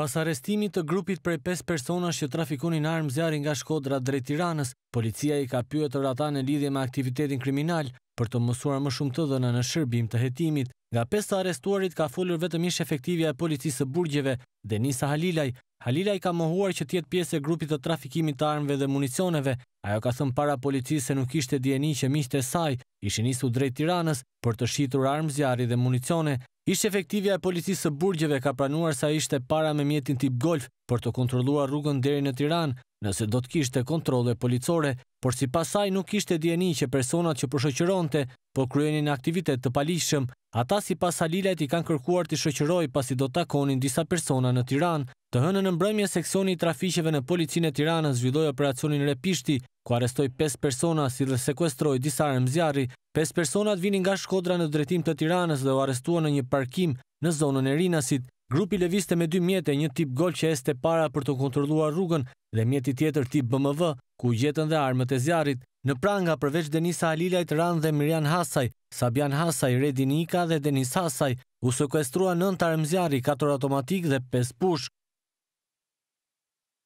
Pas arestimit të grupit prej 5 personash që trafikunin armë zjarin nga Shkodra drejt Tiranës, policia i ka pyetur ata në lidhje me aktivitetin kriminal, për të mësuar më shumë të dhëna në shërbim të hetimit. Nga pesta arestuarit ka folur vetëm ish efektivja e policisë burgjeve, Denisa Halilaj. Halilaj ka mohuar që tjetë pjesë e grupit të trafikimit të armëve dhe municioneve. Ajo ka thëmë para policisë se nuk ishte djeni që mishte e saj, ishin njësu drejt tiranës për të shqitur armë zjarri dhe municione. Ishtë efektivja e policisë burgjeve ka pranuar sa ishte para me mjetin tip golf për të kontroluar rrugën deri në Tiran, nëse do të kishte kontrole policore, por si pasaj nuk ishte djeni që personat që përshoqëronte po kryenin aktivitet të palishëm, ata si pas Halilajt i kanë kërkuar të shëqëroj pasi do të takonin disa persona në Tiran, të hënë në mbrëmje seksioni i trafiqeve në policinë e Tiranës zhvidoj operacionin repishti, ku arestoj 5 persona si dhe sekwestroj disa remzjarri. 5 personat vinin nga shkodra në drejtim të Tiranës dhe u arestua në një parkim në zonën e Rinasit, Grupi leviste me dy mjetë e një tip gol që este para për të kontroluar rrugën dhe mjeti tjetër tip BMW, ku jetën dhe armët e zjarit. Në pranga përveç Denisa Alilajt, Ran dhe Mirjan Hasaj, Sabian Hasaj, Redi Nika dhe Denis Hasaj, u sekuestrua nën të armë zjarit, 4 automatik dhe 5 pushk.